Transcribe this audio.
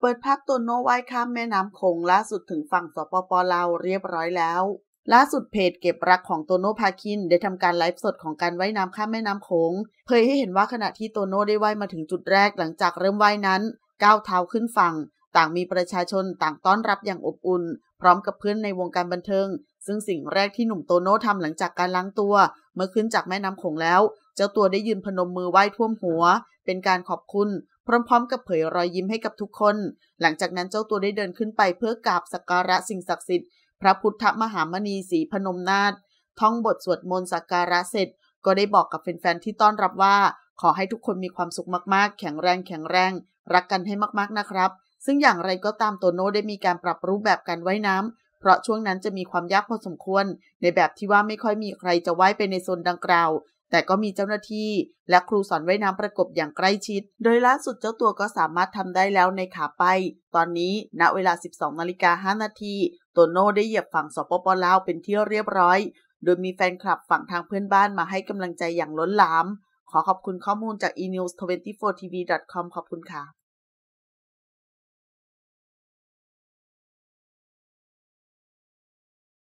เปิดพักตัวโนไว้ข้ามแม่น้ำคงล่าสุดถึงฝั่งสปปลาวเรียบร้อยแล้ว ล่าสุดเพจเก็บรักของโตโน่พาคินได้ทำการไลฟ์สดของการว่ายน้ำข้ามแม่น้ำโขงเผยให้เห็นว่าขณะที่โตโน่ได้ว่ายมาถึงจุดแรกหลังจากเริ่มว่ายนั้น ก้าวเท้าขึ้นฝั่ง ต่างมีประชาชนต่างต้อนรับอย่างอบอุ่น พร้อมกับเพื่อนในวงการบันเทิงซึ่งสิ่งแรกที่หนุ่มโตโน่ทำหลังจากการล้างตัว เมื่อขึ้นจากแม่น้ำโขงแล้วเจ้าตัวได้ยืนพนมมือไหว้ท่วมหัวเป็นการขอบคุณพร้อมๆ กับเผยรอยยิ้มให้กับทุกคน หลังจากนั้นเจ้าตัวได้เดินขึ้นไปเพื่อกราบสักการะสิ่งศักดิ์สิทธิ์พระพุทธมหามณีศรีพนมนาถท่องบทสวดมนต์สักการะเสร็จก็ได้บอกกับแฟนๆ ที่ต้อนรับว่า ขอให้ทุกคนมีความสุขมากๆ แข็งแรง แข็งแรง รักกันให้มากๆนะครับ ซึ่งอย่างไรก็ตามโตโน่ได้มีการปรับรูปแบบการว่ายน้ำ เพราะช่วงนั้นจะมีความยากพอสมควร ในแบบที่ว่าไม่ค่อยมีใครจะว่ายไปในโซนดังกล่าวแต่ก็มีเจ้าหน้าที่และครูสอนว่ายน้ำประกบอย่างใกล้ชิด โดยล่าสุดเจ้าตัวก็สามารถทำได้แล้วในขาไป ตอนนี้ณเวลา 12นาฬิกา 5 นาทีโตโน่ได้เหยียบฝั่งสปปลาวเป็นที่เรียบร้อย โดยมีแฟนคลับฝั่งทางเพื่อนบ้านมาให้กำลังใจอย่างล้นหลาม ขอขอบคุณข้อมูลจาก e-news24tv.com ขอบคุณค่ะ